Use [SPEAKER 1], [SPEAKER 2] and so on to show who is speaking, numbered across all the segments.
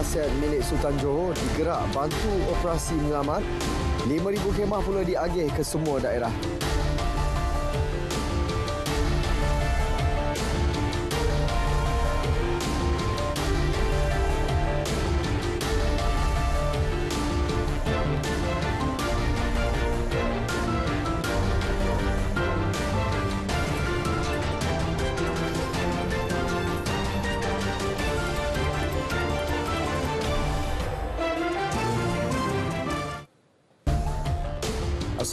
[SPEAKER 1] aset milik Sultan Johor digerak bantu operasi menyelamat. 5,000 kemah pula diagih ke semua daerah.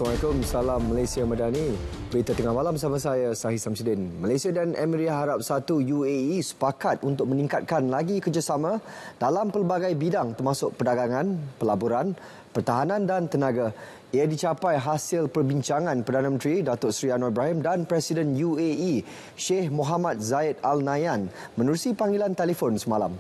[SPEAKER 1] Assalamualaikum. Salam Malaysia Madani. Berita tengah malam bersama saya, Sahih Samsudin. Malaysia dan Emiria Harap Satu UAE sepakat untuk meningkatkan lagi kerjasama dalam pelbagai bidang termasuk perdagangan, pelaburan, pertahanan dan tenaga. Ia dicapai hasil perbincangan Perdana Menteri Datuk Seri Anwar Ibrahim dan Presiden UAE Sheikh Mohammed Zayed Al Nayan menerusi panggilan telefon semalam.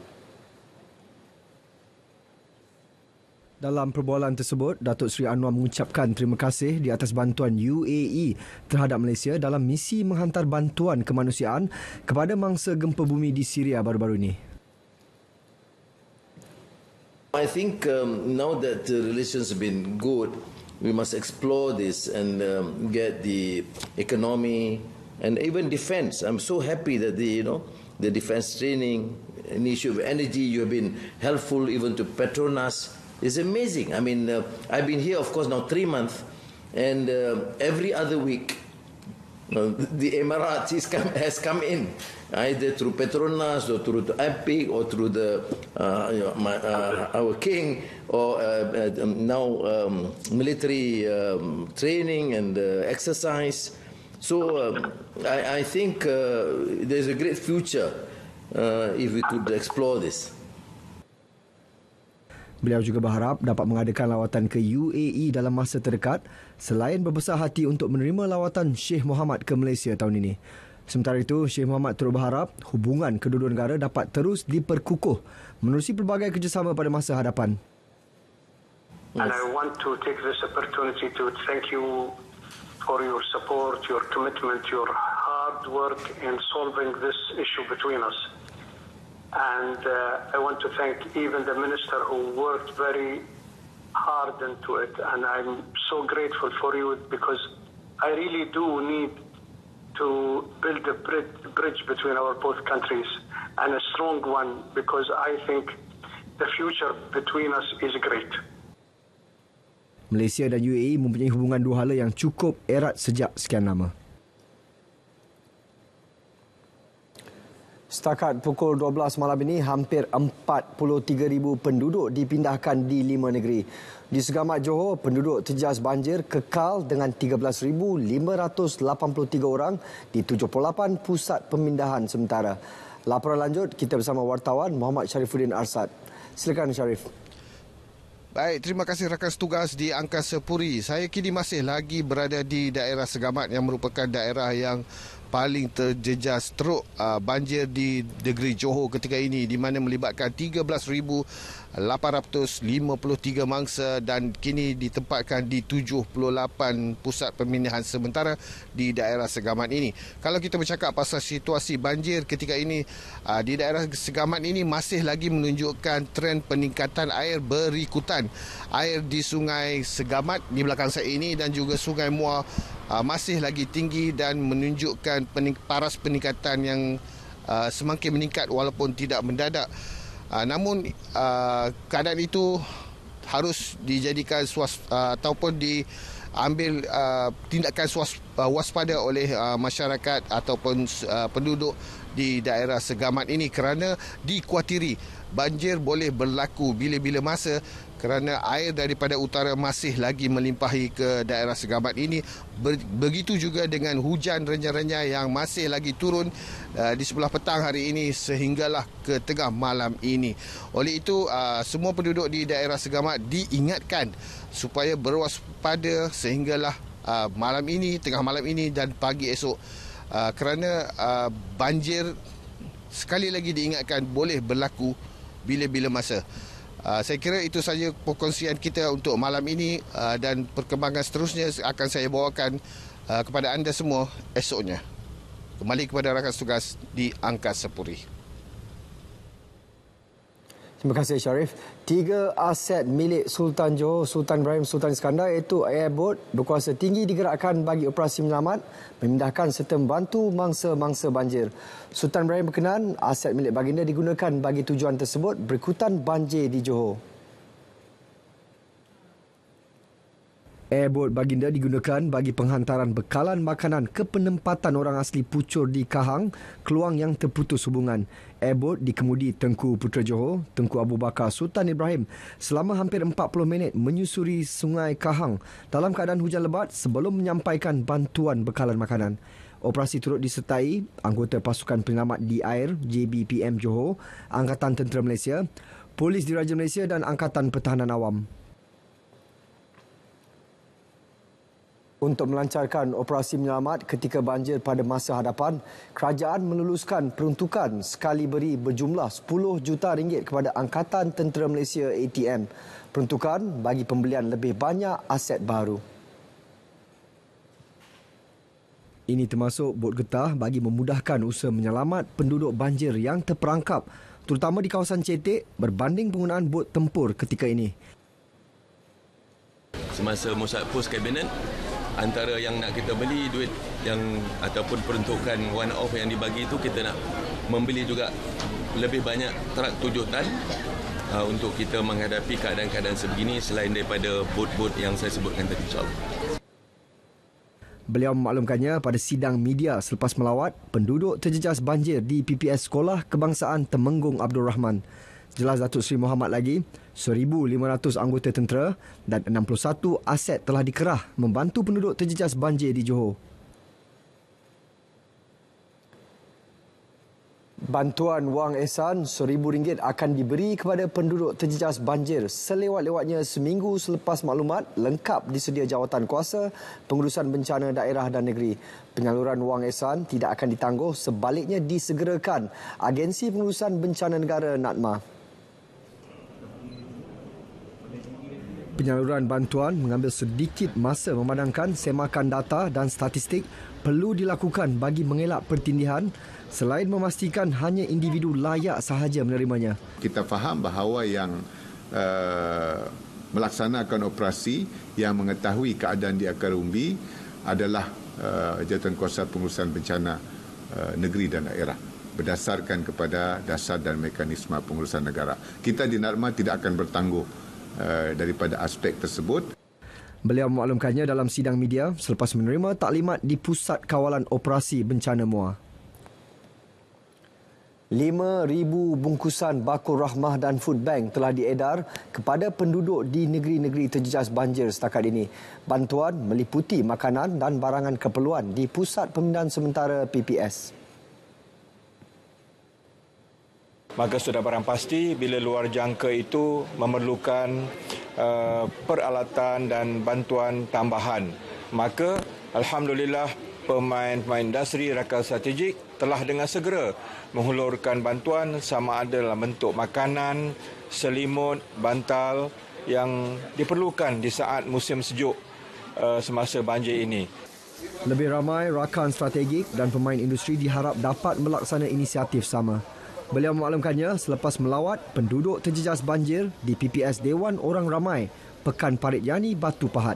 [SPEAKER 1] Dalam perbualan tersebut, Datuk Seri Anwar mengucapkan terima kasih di atas bantuan UAE terhadap Malaysia dalam misi menghantar bantuan kemanusiaan kepada mangsa gempa bumi di Syria baru-baru ini.
[SPEAKER 2] I think um, now that the relations have been good, we must explore this and um, get the economy and even defence. I'm so happy that the, you know, the defence training, an issue of energy, you have been helpful even to Petronas, It's amazing. I mean, uh, I've been here, of course, now three months, and uh, every other week, uh, the Emiratis come, has come in, either through Petronas or through the APIC or through the uh, you know, my, uh, our king or uh, um, now um, military um, training and exercise. So um, I, I, think there's a great future if we could explore this.
[SPEAKER 1] Beliau juga berharap dapat mengadakan lawatan ke UAE dalam masa terdekat selain berbesar hati untuk menerima lawatan Sheikh Muhammad ke Malaysia tahun ini. Sementara itu, Sheikh Muhammad turut berharap hubungan kedua-dua negara dapat terus diperkukuh menerusi pelbagai kerjasama pada masa hadapan.
[SPEAKER 3] And I want to take this opportunity to
[SPEAKER 4] thank you for your support, your commitment, your hard work in solving this And uh, I want to thank even the minister who worked very hard into it. And I'm so grateful for you because I really do need to build a bridge between our both countries and a strong one because I think the future between us is great.
[SPEAKER 1] Malaysia dan UAE mempunyai hubungan dua hala yang cukup erat sejak sekian lama. Setakat pukul 12 malam ini, hampir 43,000 penduduk dipindahkan di lima negeri. Di Segamat Johor, penduduk terjejas banjir kekal dengan 13,583 orang di 78 pusat pemindahan sementara. Laporan lanjut, kita bersama wartawan Muhammad Sharifuddin Arsad.
[SPEAKER 3] Silakan Sharif. Baik, terima kasih rakan setugas di Angkasa Puri. Saya kini masih lagi berada di daerah Segamat yang merupakan daerah yang paling terjejas teruk uh, banjir di negeri Johor ketika ini di mana melibatkan 13,853 mangsa dan kini ditempatkan di 78 pusat pemindahan sementara di daerah Segamat ini. Kalau kita bercakap pasal situasi banjir ketika ini uh, di daerah Segamat ini masih lagi menunjukkan trend peningkatan air berikutan. Air di sungai Segamat di belakang saya ini dan juga sungai Muar Uh, masih lagi tinggi dan menunjukkan pening, paras peningkatan yang uh, semakin meningkat walaupun tidak mendadak. Uh, namun uh, keadaan itu harus dijadikan suas uh, ataupun diambil uh, tindakan suas, uh, waspada oleh uh, masyarakat ataupun uh, penduduk di daerah Segamat ini kerana dikhuatiri banjir boleh berlaku bila-bila masa kerana air daripada utara masih lagi melimpahi ke daerah Segamat ini begitu juga dengan hujan renyah-renyah yang masih lagi turun uh, di sebelah petang hari ini sehinggalah ke tengah malam ini oleh itu uh, semua penduduk di daerah Segamat diingatkan supaya berwaspada sehinggalah uh, malam ini tengah malam ini dan pagi esok kerana banjir sekali lagi diingatkan boleh berlaku bila-bila masa Ah, saya kira itu saja perkongsian kita untuk malam ini ah, dan perkembangan seterusnya akan saya bawakan ah, kepada anda semua esoknya. Kembali kepada rakan tugas di Angkasa Puri.
[SPEAKER 1] Terima kasih Syarif. Tiga aset milik Sultan Johor, Sultan Ibrahim, Sultan Iskandar iaitu airboat berkuasa tinggi digerakkan bagi operasi menyelamat, memindahkan serta membantu mangsa-mangsa banjir. Sultan Ibrahim berkenan aset milik baginda digunakan bagi tujuan tersebut berikutan banjir di Johor. Airboat Baginda digunakan bagi penghantaran bekalan makanan ke penempatan orang asli Pucur di Kahang, Keluang yang terputus hubungan. Airboat dikemudi Tengku Putra Johor, Tengku Abu Bakar Sultan Ibrahim selama hampir 40 minit menyusuri Sungai Kahang dalam keadaan hujan lebat sebelum menyampaikan bantuan bekalan makanan. Operasi turut disertai anggota pasukan penyelamat di air JBPM Johor, Angkatan Tentera Malaysia, Polis Diraja Malaysia dan Angkatan Pertahanan Awam. Untuk melancarkan operasi menyelamat ketika banjir pada masa hadapan, kerajaan meluluskan peruntukan sekali beri berjumlah 10 juta ringgit kepada Angkatan Tentera Malaysia ATM. Peruntukan bagi pembelian lebih banyak aset baru. Ini termasuk bot getah bagi memudahkan usaha menyelamat penduduk banjir yang terperangkap terutama di kawasan cetek berbanding penggunaan bot tempur ketika ini.
[SPEAKER 4] Semasa musyawarah kabinet, antara yang nak kita beli duit yang ataupun peruntukan one off yang dibagi itu kita nak membeli juga lebih banyak truk tujuh tan uh, untuk kita menghadapi keadaan-keadaan sebegini selain daripada bot-bot yang saya sebutkan tadi insyaAllah.
[SPEAKER 1] Beliau memaklumkannya pada sidang media selepas melawat penduduk terjejas banjir di PPS Sekolah Kebangsaan Temenggung Abdul Rahman jelas Datuk Seri Muhammad lagi, 1,500 anggota tentera dan 61 aset telah dikerah membantu penduduk terjejas banjir di Johor. Bantuan wang ehsan RM1,000 akan diberi kepada penduduk terjejas banjir selewat-lewatnya seminggu selepas maklumat lengkap disedia jawatan kuasa pengurusan bencana daerah dan negeri. Penyaluran wang ehsan tidak akan ditangguh sebaliknya disegerakan agensi pengurusan bencana negara NADMA. penyaluran bantuan mengambil sedikit masa memandangkan semakan data dan statistik perlu dilakukan bagi mengelak pertindihan selain memastikan hanya individu layak sahaja menerimanya.
[SPEAKER 3] Kita faham bahawa yang uh, melaksanakan operasi yang mengetahui keadaan di akar umbi adalah uh, jawatan kuasa pengurusan bencana uh, negeri dan daerah berdasarkan kepada dasar dan mekanisme pengurusan negara. Kita di Narma tidak akan bertangguh Eh, daripada aspek tersebut.
[SPEAKER 1] Beliau memaklumkannya dalam sidang media selepas menerima taklimat di Pusat Kawalan Operasi Bencana MUA. 5,000 bungkusan bakul rahmah dan food bank telah diedar kepada penduduk di negeri-negeri terjejas banjir setakat ini. Bantuan meliputi makanan dan barangan keperluan di Pusat Pemindahan Sementara PPS.
[SPEAKER 4] maka sudah barang pasti bila luar jangka itu memerlukan uh, peralatan dan bantuan tambahan maka alhamdulillah pemain-pemain industri rakan strategik telah dengan segera menghulurkan bantuan sama ada dalam bentuk makanan, selimut, bantal yang diperlukan di saat musim sejuk uh, semasa banjir ini.
[SPEAKER 1] Lebih ramai rakan strategik dan pemain industri diharap dapat melaksana inisiatif sama. Beliau memaklumkannya selepas melawat penduduk terjejas banjir di PPS Dewan Orang Ramai, Pekan Parit Yani, Batu Pahat.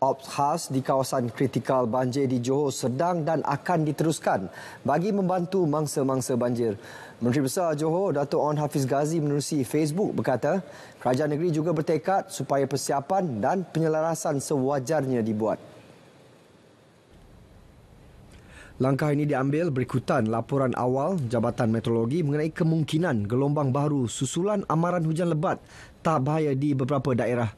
[SPEAKER 1] Ops khas di kawasan kritikal banjir di Johor sedang dan akan diteruskan bagi membantu mangsa-mangsa banjir. Menteri Besar Johor, Datuk On Hafiz Ghazi menerusi Facebook berkata, kerajaan negeri juga bertekad supaya persiapan dan penyelarasan sewajarnya dibuat. Langkah ini diambil berikutan laporan awal Jabatan Meteorologi mengenai kemungkinan gelombang baru susulan amaran hujan lebat tak bahaya di beberapa daerah.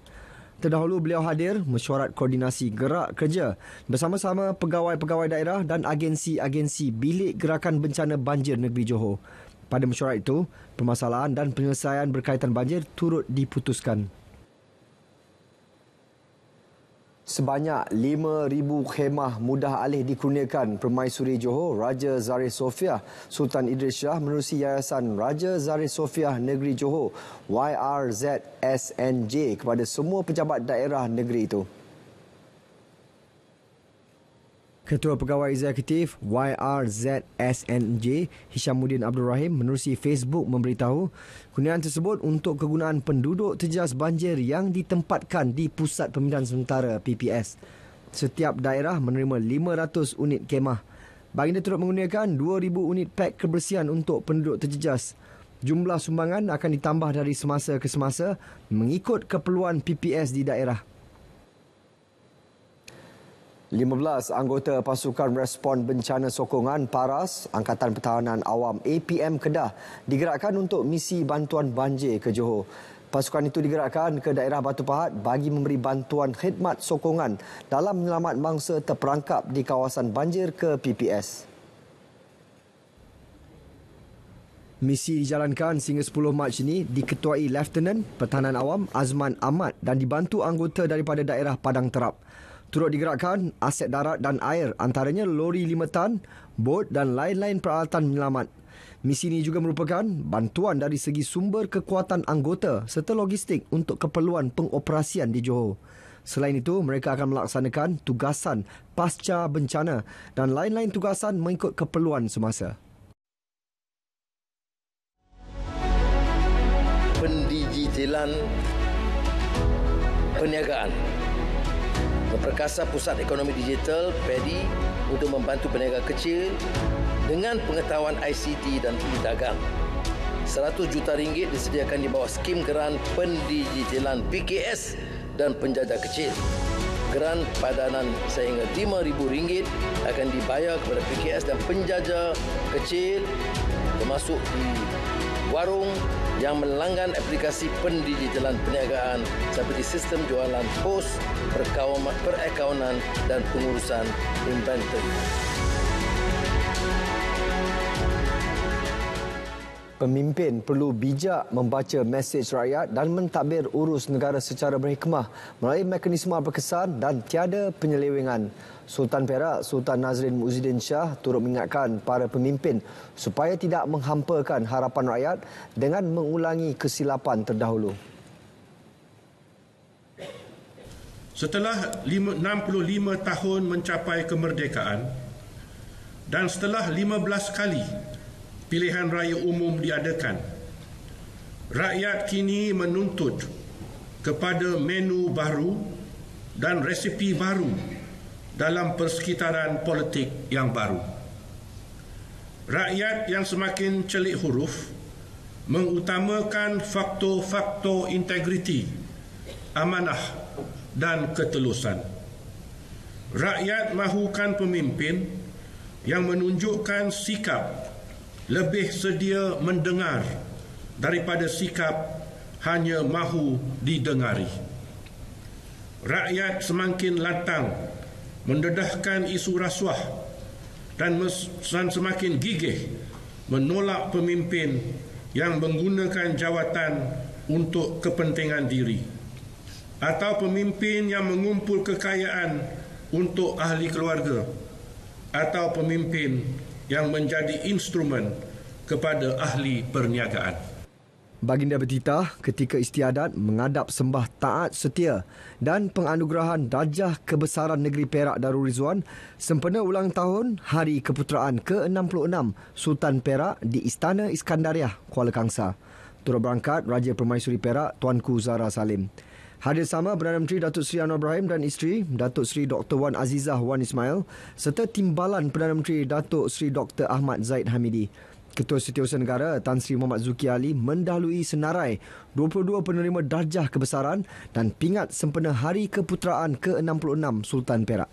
[SPEAKER 1] Terdahulu beliau hadir mesyuarat koordinasi gerak kerja bersama-sama pegawai-pegawai daerah dan agensi-agensi bilik gerakan bencana banjir negeri Johor. Pada mesyuarat itu, permasalahan dan penyelesaian berkaitan banjir turut diputuskan. Sebanyak 5,000 khemah mudah alih dikurniakan Permaisuri Johor Raja Zarif Sofia Sultan Idris Shah menerusi Yayasan Raja Zarif Sofia Negeri Johor YRZSNJ kepada semua pejabat daerah negeri itu. Ketua Pegawai Eksekutif YRZSNJ Hishamuddin Abdul Rahim menerusi Facebook memberitahu kurniaan tersebut untuk kegunaan penduduk terjejas banjir yang ditempatkan di Pusat Pemindahan Sementara PPS. Setiap daerah menerima 500 unit kemah. Baginda turut menggunakan 2,000 unit pek kebersihan untuk penduduk terjejas. Jumlah sumbangan akan ditambah dari semasa ke semasa mengikut keperluan PPS di daerah. 15 anggota pasukan respon bencana sokongan Paras Angkatan Pertahanan Awam APM Kedah digerakkan untuk misi bantuan banjir ke Johor. Pasukan itu digerakkan ke daerah Batu Pahat bagi memberi bantuan khidmat sokongan dalam menyelamat mangsa terperangkap di kawasan banjir ke PPS. Misi dijalankan sehingga 10 Mac ini diketuai Lieutenant Pertahanan Awam Azman Ahmad dan dibantu anggota daripada daerah Padang Terap turut digerakkan aset darat dan air antaranya lori lima tan, bot dan lain-lain peralatan menyelamat. Misi ini juga merupakan bantuan dari segi sumber kekuatan anggota serta logistik untuk keperluan pengoperasian di Johor. Selain itu, mereka akan melaksanakan tugasan pasca bencana dan lain-lain tugasan mengikut keperluan semasa.
[SPEAKER 2] Pendigitalan perniagaan Memperkasa Pusat Ekonomi Digital PEDI untuk membantu peniaga kecil dengan pengetahuan ICT dan dagang. 100 juta ringgit disediakan di bawah skim geran pendigitalan PKS dan penjaja kecil. Geran padanan sehingga RM5,000 akan dibayar kepada PKS dan penjaja kecil termasuk di warung yang melanggan aplikasi pendigitalan perniagaan seperti sistem jualan pos, perakaunan dan pengurusan inventory.
[SPEAKER 1] pemimpin perlu bijak membaca mesej rakyat dan mentadbir urus negara secara berhikmah melalui mekanisme berkesan dan tiada penyelewengan. Sultan Perak, Sultan Nazrin Muzidin Shah turut mengingatkan para pemimpin supaya tidak menghampakan harapan rakyat dengan mengulangi kesilapan terdahulu.
[SPEAKER 4] Setelah 65 tahun mencapai kemerdekaan dan setelah 15 kali pilihan raya umum diadakan. Rakyat kini menuntut kepada menu baru dan resipi baru dalam persekitaran politik yang baru. Rakyat yang semakin celik huruf mengutamakan faktor-faktor integriti, amanah dan ketelusan. Rakyat mahukan pemimpin yang menunjukkan sikap lebih sedia mendengar daripada sikap hanya mahu didengari. Rakyat semakin lantang mendedahkan isu rasuah dan semakin gigih menolak pemimpin yang menggunakan jawatan untuk kepentingan diri atau pemimpin yang mengumpul kekayaan untuk ahli keluarga atau pemimpin yang menjadi instrumen kepada ahli perniagaan.
[SPEAKER 1] Baginda Betita ketika istiadat mengadap sembah taat setia dan penganugerahan Rajah Kebesaran Negeri Perak Darul Rizwan sempena ulang tahun Hari Keputeraan ke-66 Sultan Perak di Istana Iskandariah, Kuala Kangsar. Turut berangkat Raja Permaisuri Perak, Tuanku Zara Salim. Hadir sama Perdana Menteri Datuk Seri Anwar Ibrahim dan isteri Datuk Seri Dr. Wan Azizah Wan Ismail serta timbalan Perdana Menteri Datuk Seri Dr. Ahmad Zaid Hamidi. Ketua Setiausaha Negara Tan Sri Muhammad Zuki Ali mendahului senarai 22 penerima darjah kebesaran dan pingat sempena Hari Keputeraan ke-66 Sultan Perak.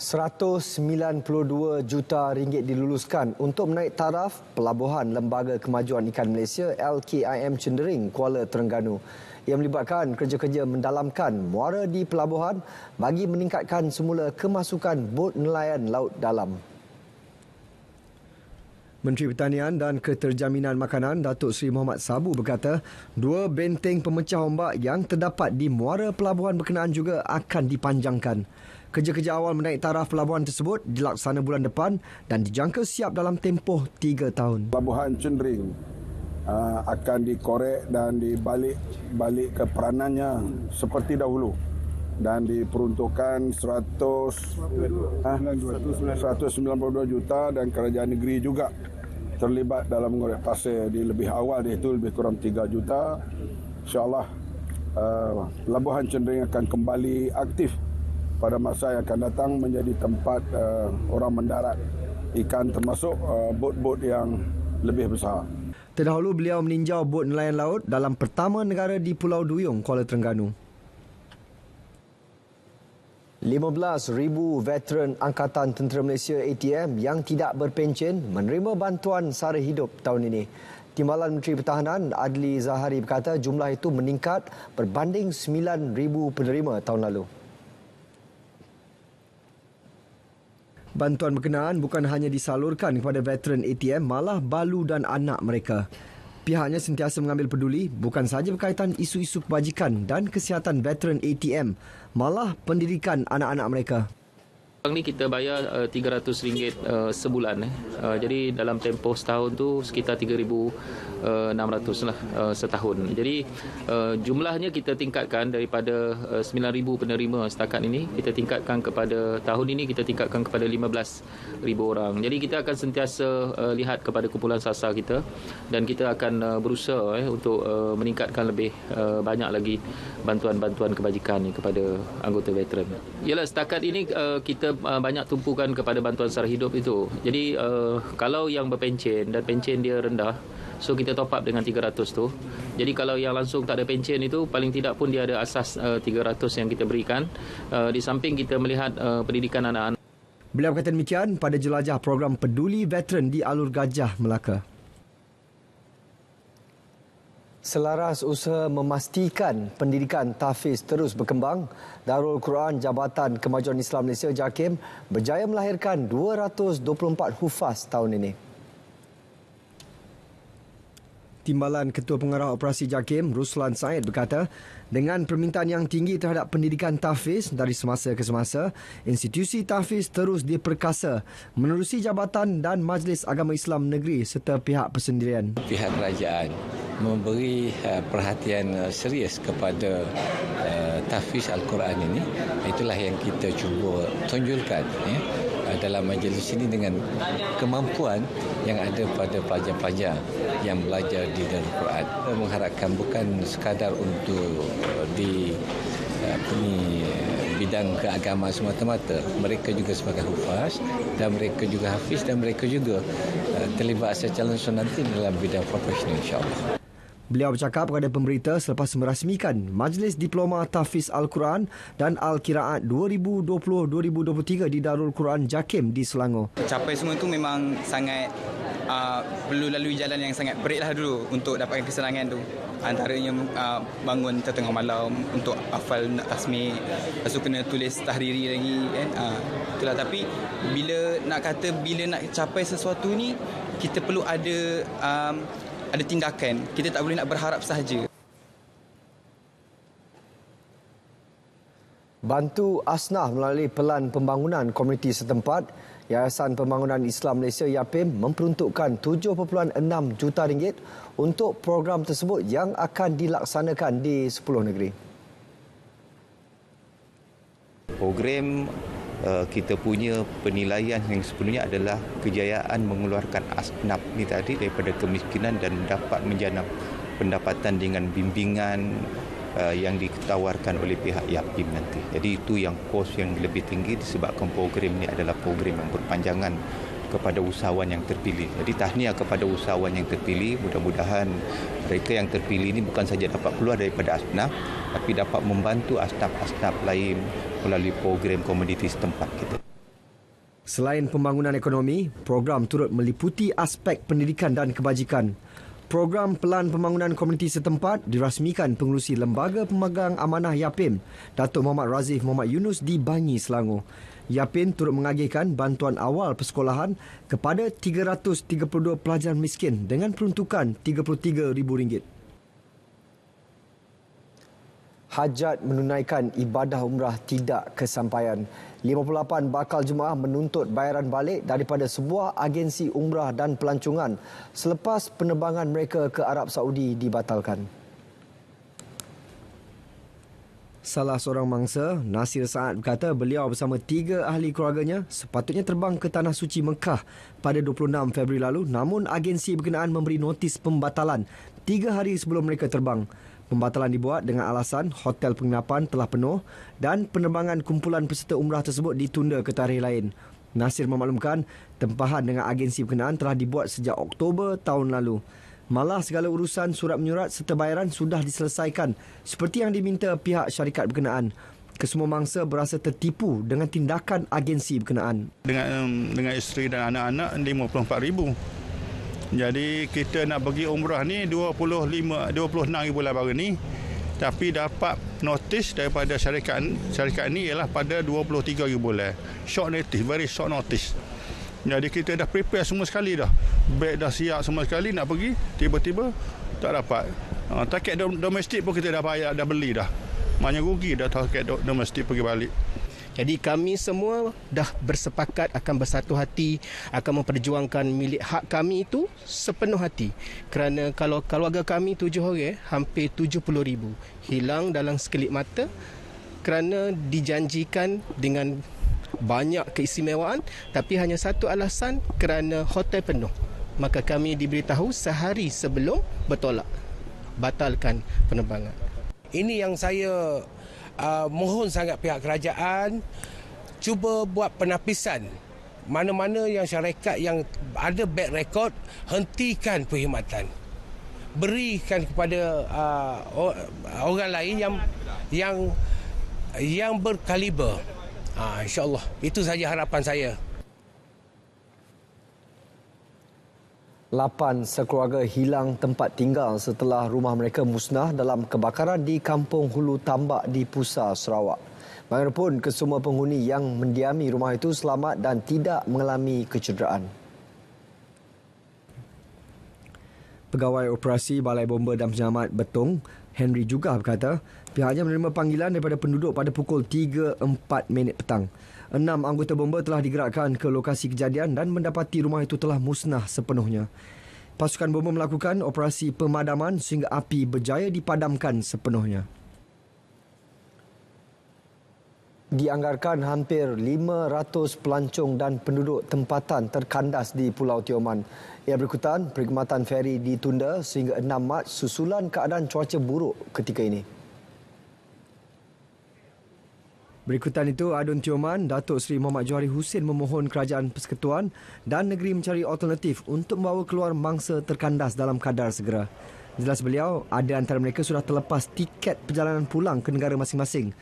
[SPEAKER 1] 192 juta ringgit diluluskan untuk menaik taraf pelabuhan Lembaga Kemajuan Ikan Malaysia LKIM Cendering Kuala Terengganu. Ia melibatkan kerja-kerja mendalamkan muara di pelabuhan bagi meningkatkan semula kemasukan bot nelayan laut dalam. Menteri Pertanian dan Keterjaminan Makanan Datuk Seri Muhammad Sabu berkata, dua benteng pemecah ombak yang terdapat di muara pelabuhan berkenaan juga akan dipanjangkan. Kerja-kerja awal menaik taraf pelabuhan tersebut dilaksana bulan depan dan dijangka siap dalam tempoh tiga tahun. Pelabuhan Cendring ah, akan dikorek dan
[SPEAKER 4] dibalik balik ke peranannya seperti dahulu dan diperuntukkan 100, 192 ah, juta dan kerajaan negeri juga terlibat dalam mengorek pasir di lebih awal iaitu lebih kurang 3 juta insyaallah uh, pelabuhan cendering akan kembali aktif pada masa yang akan datang menjadi tempat uh, orang mendarat ikan termasuk uh,
[SPEAKER 1] bot-bot yang lebih besar. Terdahulu beliau meninjau bot nelayan laut dalam pertama negara di Pulau Duyung, Kuala Terengganu. 15,000 veteran Angkatan Tentera Malaysia ATM yang tidak berpencen menerima bantuan sara hidup tahun ini. Timbalan Menteri Pertahanan Adli Zahari berkata jumlah itu meningkat berbanding 9,000 penerima tahun lalu. Bantuan berkenaan bukan hanya disalurkan kepada veteran ATM malah balu dan anak mereka. Pihaknya sentiasa mengambil peduli bukan sahaja berkaitan isu-isu kebajikan dan kesihatan veteran ATM malah pendidikan anak-anak mereka.
[SPEAKER 5] Sekarang ni kita bayar uh, RM300 ringgit uh, sebulan. Eh. Uh, jadi dalam tempoh setahun tu sekitar RM3,600 uh, lah uh, setahun. Jadi uh, jumlahnya kita tingkatkan daripada uh, RM9,000 penerima setakat ini. Kita tingkatkan kepada tahun ini kita tingkatkan kepada 15000 orang. Jadi kita akan sentiasa uh, lihat kepada kumpulan sasaran kita dan kita akan uh, berusaha eh, untuk uh, meningkatkan lebih uh, banyak lagi bantuan-bantuan kebajikan ni kepada anggota veteran. Yalah setakat ini uh, kita uh, banyak tumpukan kepada bantuan sara hidup itu. Jadi uh, kalau yang berpencen dan pencen dia rendah, so kita top up dengan 300 tu. Jadi kalau yang langsung tak ada pencen itu paling tidak pun dia ada asas uh, 300 yang kita berikan. Uh, di samping kita melihat uh, pendidikan anak-anak.
[SPEAKER 1] Beliau berkata demikian pada jelajah program Peduli Veteran di Alur Gajah Melaka.
[SPEAKER 5] Selaras
[SPEAKER 1] usaha memastikan pendidikan tahfiz terus berkembang, Darul Quran Jabatan Kemajuan Islam Malaysia JAKIM berjaya melahirkan 224 hufaz tahun ini. Timbalan Ketua Pengarah Operasi Jakim Ruslan Said berkata, dengan permintaan yang tinggi terhadap pendidikan tahfiz dari semasa ke semasa, institusi tahfiz terus diperkasa menerusi jabatan dan Majlis Agama Islam Negeri serta pihak persendirian.
[SPEAKER 3] Pihak kerajaan memberi eh, perhatian eh, serius kepada eh, tahfiz Al-Quran ini. Itulah yang kita cuba tunjukkan. Ya. Eh, dalam majlis ini dengan kemampuan yang ada pada pelajar-pelajar yang belajar di dalam Quran. Mengharapkan bukan sekadar untuk eh, di eh, apa ni, bidang keagamaan
[SPEAKER 5] semata-mata. Mereka juga sebagai hufaz dan mereka juga hafiz dan mereka juga terlibat secara langsung nanti dalam bidang profesional insyaAllah.
[SPEAKER 1] Beliau bercakap kepada pemberita selepas merasmikan Majlis Diploma Tafiz Al-Quran dan al Kiraat 2020-2023 di Darul Quran Jakim di Selangor.
[SPEAKER 3] Capai semua itu memang sangat uh, perlu lalui jalan yang sangat lah dulu untuk dapatkan kesenangan itu Antaranya uh, bangun tengah malam untuk hafal nak tasmi, lepas kena tulis tahriri lagi kan. Uh, itulah tapi bila nak kata bila nak capai sesuatu ni kita perlu ada um, ada tindakan. Kita tak boleh nak berharap sahaja.
[SPEAKER 1] Bantu Asnah melalui pelan pembangunan komuniti setempat, Yayasan Pembangunan Islam Malaysia YAPIM memperuntukkan 7.6 juta ringgit untuk program tersebut yang akan dilaksanakan di 10 negeri.
[SPEAKER 5] Program Eh, kita punya penilaian yang sebenarnya adalah kejayaan mengeluarkan asnaf ni tadi daripada kemiskinan dan dapat menjana pendapatan dengan bimbingan eh, yang ditawarkan oleh pihak YAPIM nanti. Jadi itu yang kos yang lebih tinggi disebabkan program ini adalah program yang berpanjangan kepada usahawan yang terpilih. Jadi tahniah kepada usahawan yang terpilih. Mudah-mudahan mereka yang terpilih ini bukan saja dapat keluar daripada asnaf, tapi dapat membantu asnaf-asnaf lain melalui program komuniti setempat kita.
[SPEAKER 1] Selain pembangunan ekonomi, program turut meliputi aspek pendidikan dan kebajikan. Program Pelan Pembangunan Komuniti Setempat dirasmikan pengurusi Lembaga Pemegang Amanah YAPIM, Datuk Muhammad Razif Muhammad Yunus di Bangi, Selangor. YAPIM turut mengagihkan bantuan awal persekolahan kepada 332 pelajar miskin dengan peruntukan RM33,000 hajat menunaikan ibadah umrah tidak kesampaian. 58 bakal jemaah menuntut bayaran balik daripada sebuah agensi umrah dan pelancongan selepas penerbangan mereka ke Arab Saudi dibatalkan. Salah seorang mangsa, Nasir Saad berkata beliau bersama tiga ahli keluarganya sepatutnya terbang ke Tanah Suci Mekah pada 26 Februari lalu namun agensi berkenaan memberi notis pembatalan tiga hari sebelum mereka terbang. Pembatalan dibuat dengan alasan hotel penginapan telah penuh dan penerbangan kumpulan peserta umrah tersebut ditunda ke tarikh lain. Nasir memaklumkan tempahan dengan agensi berkenaan telah dibuat sejak Oktober tahun lalu. Malah segala urusan surat-menyurat serta bayaran sudah diselesaikan seperti yang diminta pihak syarikat berkenaan. Kesemua mangsa berasa tertipu dengan tindakan agensi berkenaan.
[SPEAKER 4] Dengan um, dengan isteri dan anak-anak RM54,000. Jadi kita nak pergi umrah ni 25 26 ribu lah baru ni. Tapi dapat notis daripada syarikat syarikat ni ialah pada 23 ribu lah. Short notice, very short notice. Jadi kita dah prepare semua sekali dah. Bag dah siap semua sekali nak pergi, tiba-tiba tak dapat. Ha, tiket domestik pun kita dah bayar, dah beli dah. Maknanya rugi dah tiket domestik pergi balik. Jadi
[SPEAKER 3] kami semua dah bersepakat akan bersatu hati, akan memperjuangkan milik hak kami itu sepenuh hati. Kerana kalau keluarga kami tujuh orang, eh, hampir tujuh puluh ribu hilang dalam sekelip mata kerana dijanjikan dengan banyak keistimewaan tapi hanya satu alasan kerana hotel penuh. Maka kami diberitahu sehari sebelum bertolak batalkan penerbangan. Ini yang saya uh, mohon sangat pihak kerajaan cuba buat penapisan mana-mana yang syarikat yang ada bad record hentikan perkhidmatan berikan kepada uh, orang lain yang yang yang berkaliber uh, ah, insyaallah itu saja harapan saya
[SPEAKER 1] Lapan sekeluarga hilang tempat tinggal setelah rumah mereka musnah dalam kebakaran di Kampung Hulu Tambak di Pusar, Sarawak. Bagaimanapun, kesemua penghuni yang mendiami rumah itu selamat dan tidak mengalami kecederaan. Pegawai Operasi Balai Bomba dan Penyelamat Betong, Henry juga berkata, pihaknya menerima panggilan daripada penduduk pada pukul 3.04 minit petang. Enam anggota bomba telah digerakkan ke lokasi kejadian dan mendapati rumah itu telah musnah sepenuhnya. Pasukan bomba melakukan operasi pemadaman sehingga api berjaya dipadamkan sepenuhnya. Dianggarkan hampir 500 pelancong dan penduduk tempatan terkandas di Pulau Tioman. Ia berikutan, perkhidmatan feri ditunda sehingga 6 Mac susulan keadaan cuaca buruk ketika ini. Berikutan itu, Adun Tioman, Datuk Seri Muhammad Johari Husin memohon Kerajaan Persekutuan dan negeri mencari alternatif untuk membawa keluar mangsa terkandas dalam kadar segera. Jelas beliau, ada antara mereka sudah terlepas tiket perjalanan pulang ke negara masing-masing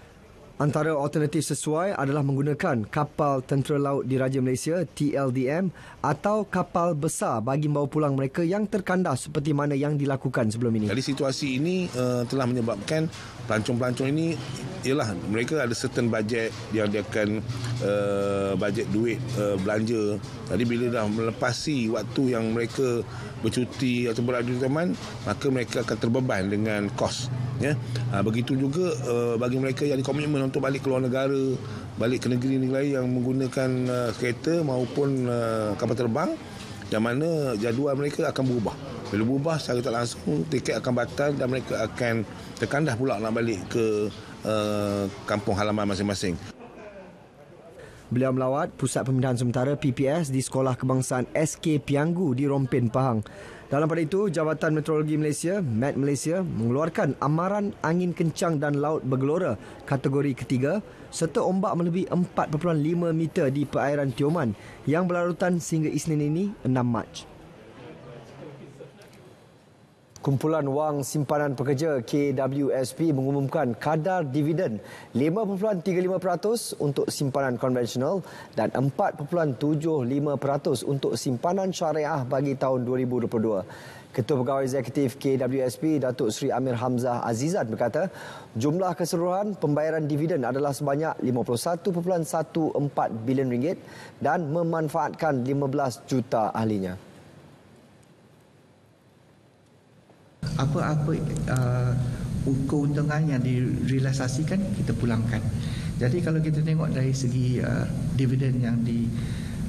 [SPEAKER 1] Antara alternatif sesuai adalah menggunakan kapal tentera laut di Raja Malaysia TLDM atau kapal besar bagi membawa pulang mereka yang terkandas seperti mana yang dilakukan sebelum ini.
[SPEAKER 4] Jadi situasi ini uh, telah menyebabkan pelancong-pelancong ini ialah mereka ada certain bajet yang dia akan uh, eh, bajet duit uh, belanja. Jadi bila dah melepasi waktu yang mereka bercuti atau berada di teman, maka mereka akan terbeban dengan kos. Ya? Uh, begitu juga uh, bagi mereka yang dikomitmen untuk balik ke luar negara, balik ke negeri-negeri yang menggunakan uh, kereta maupun uh, kapal terbang yang mana jadual mereka akan berubah. Bila berubah secara tak langsung tiket akan batal dan mereka akan terkandas pula nak balik ke uh, kampung halaman masing-masing.
[SPEAKER 1] Beliau melawat Pusat Pemindahan Sementara PPS di Sekolah Kebangsaan SK Pianggu di Rompin, Pahang. Dalam pada itu, Jabatan Meteorologi Malaysia, MET Malaysia, mengeluarkan amaran angin kencang dan laut bergelora kategori ketiga serta ombak melebihi 4.5 meter di perairan Tioman yang berlarutan sehingga Isnin ini 6 Mac. Kumpulan Wang Simpanan Pekerja KWSP mengumumkan kadar dividen 5.35% untuk simpanan konvensional dan 4.75% untuk simpanan syariah bagi tahun 2022. Ketua Pegawai Eksekutif KWSP Datuk Seri Amir Hamzah Azizan berkata, jumlah keseluruhan pembayaran dividen adalah sebanyak 51.14 bilion ringgit dan memanfaatkan 15 juta ahlinya.
[SPEAKER 3] apa-apa uh, keuntungan yang direalisasikan kita pulangkan. Jadi kalau kita tengok dari segi uh, dividen yang di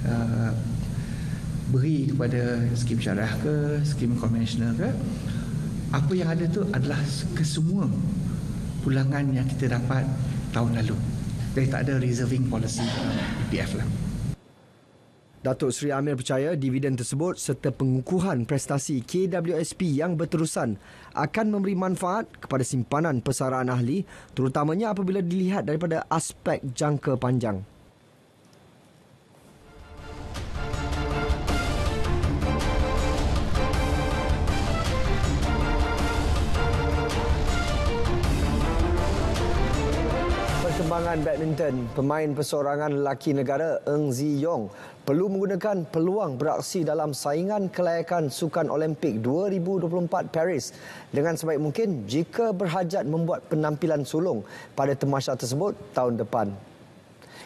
[SPEAKER 3] uh, beri kepada skim syarah ke, skim konvensional ke, apa yang ada tu adalah kesemua pulangan yang kita dapat tahun lalu. Jadi tak ada reserving policy EPF lah.
[SPEAKER 1] Datuk Seri Amir percaya dividen tersebut serta pengukuhan prestasi KWSP yang berterusan akan memberi manfaat kepada simpanan persaraan ahli terutamanya apabila dilihat daripada aspek jangka panjang. perkembangan badminton, pemain persorangan lelaki negara Eng Zi Yong perlu menggunakan peluang beraksi dalam saingan kelayakan Sukan Olimpik 2024 Paris dengan sebaik mungkin jika berhajat membuat penampilan sulung pada temasha tersebut tahun depan.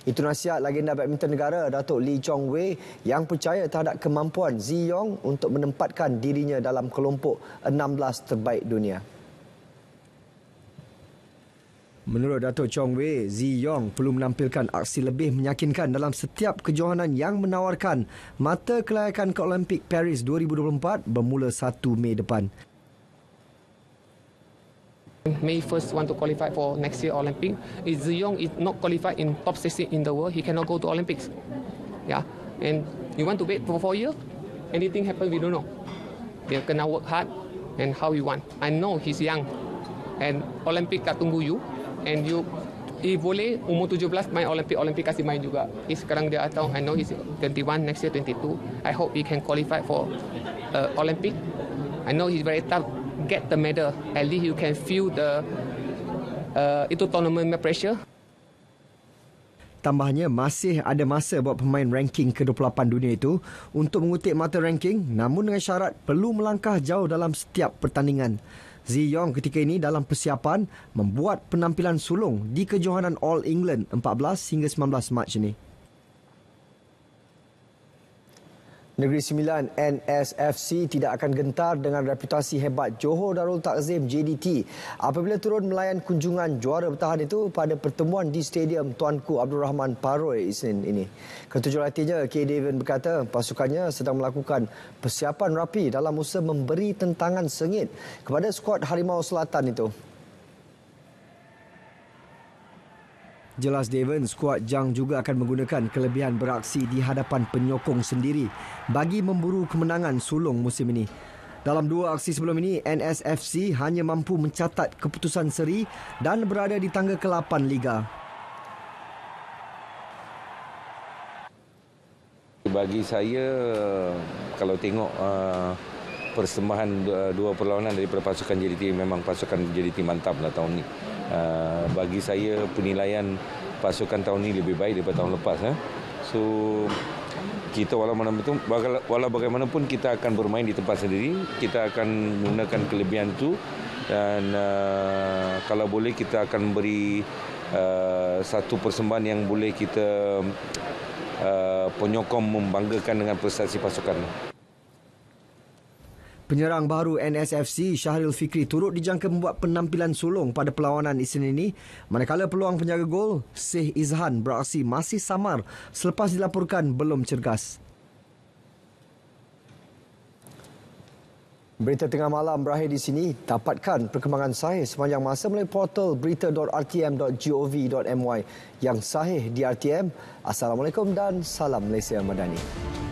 [SPEAKER 1] Itu nasihat legenda badminton negara Datuk Lee Chong Wei yang percaya terhadap kemampuan Zi Yong untuk menempatkan dirinya dalam kelompok 16 terbaik dunia. Menurut Dato' Chong Wei, Zi Yong perlu menampilkan aksi lebih meyakinkan dalam setiap kejohanan yang menawarkan mata kelayakan ke Olimpik Paris 2024 bermula 1 Mei depan.
[SPEAKER 5] May first want to qualify for next year Olympic. If Zi Yong is not qualified in top 16 in the world, he cannot go to Olympics. Yeah. And you want to wait for four years? Anything happen, we don't know. We are going work hard and how you want. I know he's young. And Olympic tak tunggu you and you if boleh umur 17 main Olimpik Olimpik kasih main juga he sekarang dia atau I know he's 21 next year 22 I hope he can qualify for uh, Olympic I know he's very tough get the medal at least you can feel the uh, itu tournament pressure Tambahnya,
[SPEAKER 1] masih ada masa buat pemain ranking ke-28 dunia itu untuk mengutip mata ranking namun dengan syarat perlu melangkah jauh dalam setiap pertandingan. Zee Yong ketika ini dalam persiapan membuat penampilan sulung di kejohanan All England 14 hingga 19 Mac ini. Negeri Sembilan NSFC tidak akan gentar dengan reputasi hebat Johor Darul Takzim JDT apabila turun melayan kunjungan juara bertahan itu pada pertemuan di Stadium Tuanku Abdul Rahman Paroi Isnin ini. Ketujuh latihnya K. Davin berkata pasukannya sedang melakukan persiapan rapi dalam usaha memberi tentangan sengit kepada skuad Harimau Selatan itu. Jelas Davin, skuad Jang juga akan menggunakan kelebihan beraksi di hadapan penyokong sendiri bagi memburu kemenangan sulung musim ini. Dalam dua aksi sebelum ini, NSFC hanya mampu mencatat keputusan seri dan berada di tangga ke-8 Liga.
[SPEAKER 3] Bagi saya, kalau tengok uh, persembahan eh, dua perlawanan daripada pasukan JDT memang pasukan JDT mantap lah tahun ni. Eh, bagi saya penilaian pasukan tahun ni lebih baik daripada tahun lepas. Eh. So kita walau mana betul, walau bagaimanapun kita akan bermain di tempat sendiri, kita akan menggunakan kelebihan tu dan kalau boleh kita akan memberi satu persembahan yang boleh kita penyokong membanggakan dengan prestasi pasukan.
[SPEAKER 1] Penyerang baru NSFC Syahril Fikri turut dijangka membuat penampilan sulung pada perlawanan Isnin ini manakala peluang penjaga gol Syih Izhan beraksi masih samar selepas dilaporkan belum cergas. Berita tengah malam berakhir di sini. Dapatkan perkembangan sahih sepanjang masa melalui portal berita.rtm.gov.my yang sahih di RTM. Assalamualaikum dan salam Malaysia Madani.